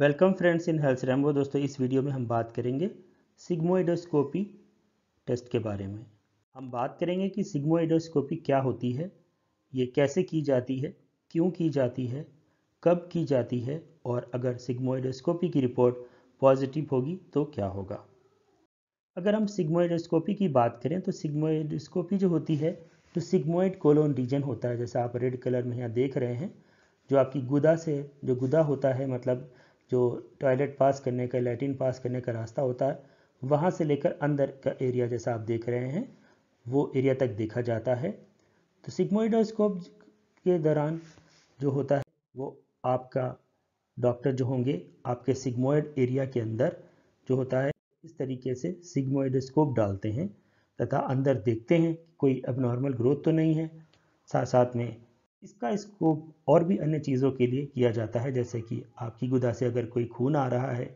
welcome friends in health Rambo दोस्तों इस video में हम बात करेंगे सिग्मोइडोस्कोपी टेस्ट के बारे में हम बात करेंगे कि सिग्मोइडोस्कोपी क्या होती है ये कैसे की जाती है क्यों की जाती है कब की जाती है और अगर सिग्मोइडोस्कोपी की रिपोर्ट पॉजिटिव होगी तो क्या होगा अगर हम सिग्मोइडोस्कोपी की बात करें तो सिग्मोइडोस्कोपी जो होती है जो सिग्मोइड कोलोन रीजन होता है जैसा आप रेड कलर में यहाँ देख रहे हैं जो आपकी गुदा से जो गुदा होता है मतलब जो टॉयलेट पास करने का लेटिन पास करने का रास्ता होता है वहाँ से लेकर अंदर का एरिया जैसा आप देख रहे हैं वो एरिया तक देखा जाता है तो सिग्मोइडोस्कोप के दौरान जो होता है वो आपका डॉक्टर जो होंगे आपके सिग्मोइड एरिया के अंदर जो होता है इस तरीके से सिग्मोइडोस्कोप डालते हैं तथा अंदर देखते हैं कोई अब नॉर्मल ग्रोथ तो नहीं है साथ साथ में इसका स्कोप और भी अन्य चीज़ों के लिए किया जाता है जैसे कि आपकी गुदा से अगर कोई खून आ रहा है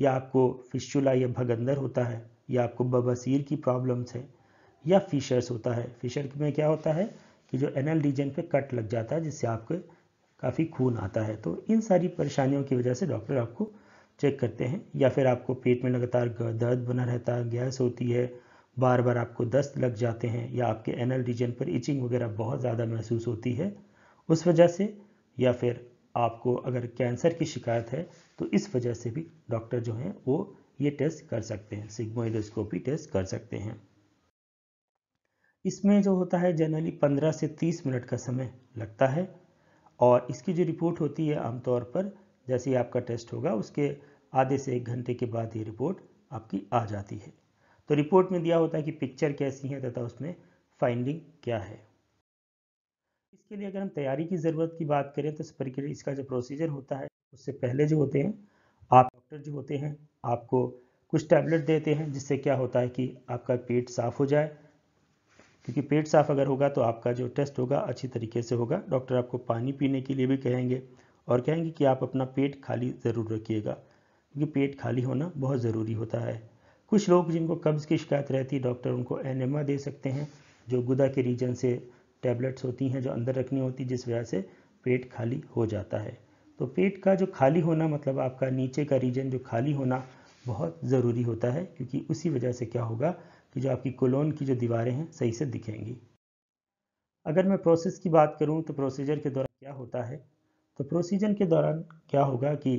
या आपको फिशुला या भगंदर होता है या आपको बबसीर की प्रॉब्लम्स है या फिशर्स होता है फिशर में क्या होता है कि जो एनल रीजन पे कट लग जाता है जिससे आपके काफ़ी खून आता है तो इन सारी परेशानियों की वजह से डॉक्टर आपको चेक करते हैं या फिर आपको पेट में लगातार दर्द बना रहता है गैस होती है बार बार आपको दस्त लग जाते हैं या आपके एनल रीजन पर इचिंग वगैरह बहुत ज़्यादा महसूस होती है उस वजह से या फिर आपको अगर कैंसर की शिकायत है तो इस वजह से भी डॉक्टर जो हैं वो ये टेस्ट कर सकते हैं सिग्मोइडोस्कोपी टेस्ट कर सकते हैं इसमें जो होता है जनरली 15 से 30 मिनट का समय लगता है और इसकी जो रिपोर्ट होती है आमतौर पर जैसे ही आपका टेस्ट होगा उसके आधे से एक घंटे के बाद ये रिपोर्ट आपकी आ जाती है तो रिपोर्ट में दिया होता है कि पिक्चर कैसी है तथा उसमें फाइंडिंग क्या है इसके लिए अगर हम तैयारी की ज़रूरत की बात करें तो इस प्रक्रिया इसका जो प्रोसीजर होता है उससे पहले जो होते हैं आप डॉक्टर जो होते हैं आपको कुछ टैबलेट देते हैं जिससे क्या होता है कि आपका पेट साफ़ हो जाए क्योंकि पेट साफ अगर होगा तो आपका जो टेस्ट होगा अच्छी तरीके से होगा डॉक्टर आपको पानी पीने के लिए भी कहेंगे और कहेंगे कि आप अपना पेट खाली ज़रूर रखिएगा क्योंकि पेट खाली होना बहुत ज़रूरी होता है कुछ लोग जिनको कब्ज़ की शिकायत रहती है डॉक्टर उनको एनेमा दे सकते हैं जो गुदा के रीजन से टैबलेट्स होती हैं जो अंदर रखनी होती जिस वजह से पेट खाली हो जाता है तो पेट का जो खाली होना मतलब आपका नीचे का रीजन जो खाली होना बहुत ज़रूरी होता है क्योंकि उसी वजह से क्या होगा कि जो आपकी कोलोन की जो दीवारें हैं सही से दिखेंगी अगर मैं प्रोसेस की बात करूं तो प्रोसीजर के दौरान क्या होता है तो प्रोसीजर के दौरान क्या होगा कि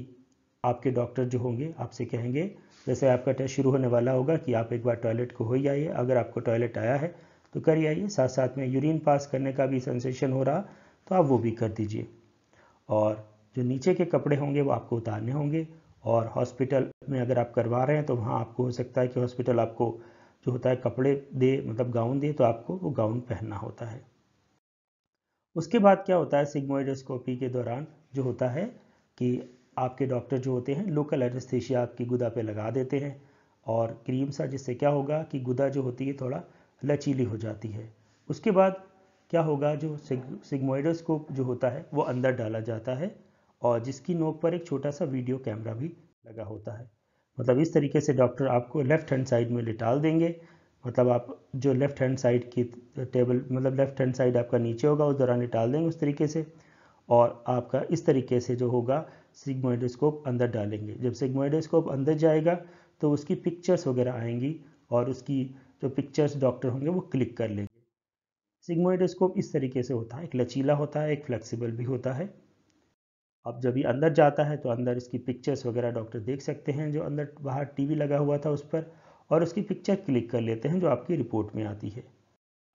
आपके डॉक्टर जो होंगे आपसे कहेंगे जैसे आपका टेस्ट शुरू होने वाला होगा कि आप एक बार टॉयलेट को हो ही आइए अगर आपको टॉयलेट आया है तो कर ही आइए साथ साथ में यूरिन पास करने का भी सेंसेशन हो रहा तो आप वो भी कर दीजिए और जो नीचे के कपड़े होंगे वो आपको उतारने होंगे और हॉस्पिटल में अगर आप करवा रहे हैं तो वहाँ आपको हो सकता है कि हॉस्पिटल आपको जो होता है कपड़े दे मतलब गाउन दे तो आपको वो गाउन पहनना होता है उसके बाद क्या होता है सिग्मोइडोस्कोपी के दौरान जो होता है कि आपके डॉक्टर जो होते हैं लोकल एनेस्थीसिया आपकी गुदा पे लगा देते हैं और क्रीम सा जिससे क्या होगा कि गुदा जो होती है थोड़ा लचीली हो जाती है उसके बाद क्या होगा जो सिग्मोइडोस्कोप जो होता है वो अंदर डाला जाता है और जिसकी नोक पर एक छोटा सा वीडियो कैमरा भी लगा होता है मतलब इस तरीके से डॉक्टर आपको लेफ़्ट हैंड साइड में लिटाल देंगे मतलब आप जो लेफ़्ट हैंड साइड की टेबल मतलब लेफ़्ट हैंड साइड आपका नीचे होगा उस दौरान लिटाल देंगे उस तरीके से और आपका इस तरीके से जो होगा सिग्मोइडोस्कोप अंदर डालेंगे जब सिग्मोइडोस्कोप अंदर जाएगा तो उसकी पिक्चर्स वगैरह आएंगी और उसकी जो पिक्चर्स डॉक्टर होंगे वो क्लिक कर लेंगे सिग्मोइडोस्कोप इस तरीके से होता है एक लचीला होता है एक फ्लेक्सिबल भी होता है अब जब ये अंदर जाता है तो अंदर इसकी पिक्चर्स वगैरह डॉक्टर देख सकते हैं जो अंदर बाहर टीवी लगा हुआ था उस पर और उसकी पिक्चर क्लिक कर लेते हैं जो आपकी रिपोर्ट में आती है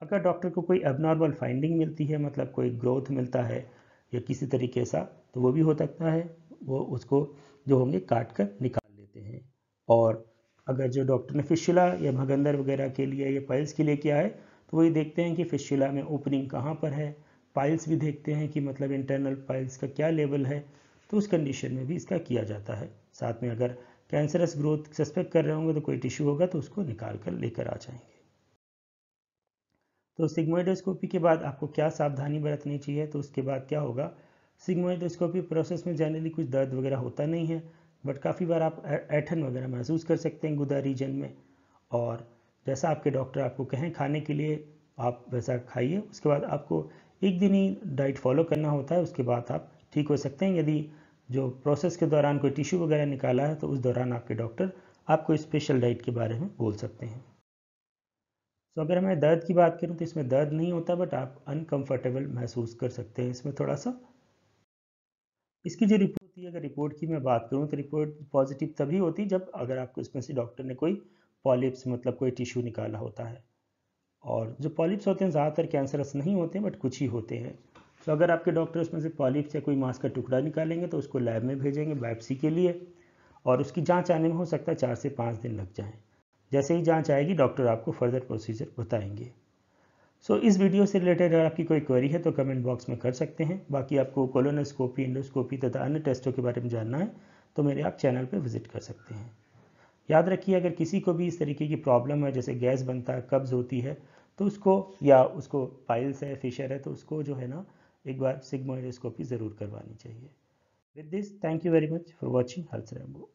अगर डॉक्टर को कोई एबनॉर्मल फाइंडिंग मिलती है मतलब कोई ग्रोथ मिलता है या किसी तरीके सा तो वो भी हो सकता है वो उसको जो होंगे काट कर निकाल लेते हैं और अगर जो डॉक्टर ने फिशुला या भगंदर वगैरह के लिए या पाइल्स के लिए किया है तो वही देखते हैं कि फिशुला में ओपनिंग कहाँ पर है पाइल्स भी देखते हैं कि मतलब इंटरनल पाइल्स का क्या लेवल है तो उस कंडीशन में भी इसका किया जाता है साथ में अगर कैंसरस ग्रोथ सस्पेक्ट कर रहे होंगे तो कोई टिश्यू होगा तो उसको निकाल कर लेकर आ जाएंगे तो सिग्मोइडोस्कोपी के बाद आपको क्या सावधानी बरतनी चाहिए तो उसके बाद क्या होगा सिग्मोइडोस्कोपी प्रोसेस में जनरली कुछ दर्द वगैरह होता नहीं है बट काफ़ी बार आप ऐठन वगैरह महसूस कर सकते हैं गुदा रीजन में और जैसा आपके डॉक्टर आपको कहें खाने के लिए आप वैसा खाइए उसके बाद आपको एक दिन ही डाइट फॉलो करना होता है उसके बाद आप ठीक हो सकते हैं यदि जो प्रोसेस के दौरान कोई टिश्यू वगैरह निकाला है तो उस दौरान आपके डॉक्टर आपको स्पेशल डाइट के बारे में बोल सकते हैं तो अगर मैं दर्द की बात करूँ तो इसमें दर्द नहीं होता बट आप अनकम्फर्टेबल महसूस कर सकते हैं इसमें थोड़ा सा इसकी जो रिपोर्ट थी अगर रिपोर्ट की मैं बात करूँ तो रिपोर्ट पॉजिटिव तभी होती जब अगर आपको इसमें से डॉक्टर ने कोई पॉलिप्स मतलब कोई टिश्यू निकाला होता है और जो पॉलिप्स होते हैं ज़्यादातर कैंसरस नहीं होते बट कुछ ही होते हैं तो अगर आपके डॉक्टर उसमें से पॉलिप्स या कोई मांस का टुकड़ा निकालेंगे तो उसको लैब में भेजेंगे बायोप्सी के लिए और उसकी जाँच आने में हो सकता है चार से पाँच दिन लग जाएं जैसे ही जाँच आएगी डॉक्टर आपको फर्दर प्रोसीजर बताएंगे सो so, इस वीडियो से रिलेटेड अगर आपकी कोई क्वेरी है तो कमेंट बॉक्स में कर सकते हैं बाकी आपको कोलोनोस्कोपी इंडोस्कोपी तथा अन्य टेस्टों के बारे में जानना है तो मेरे आप चैनल पर विजिट कर सकते हैं याद रखिए अगर किसी को भी इस तरीके की प्रॉब्लम है जैसे गैस बनता है कब्ज़ होती है तो उसको या उसको पाइल्स है फिशर है तो उसको जो है ना एक बार सिग्मोइडोस्कोपी ज़रूर करवानी चाहिए with this thank you very much for watching health rainbow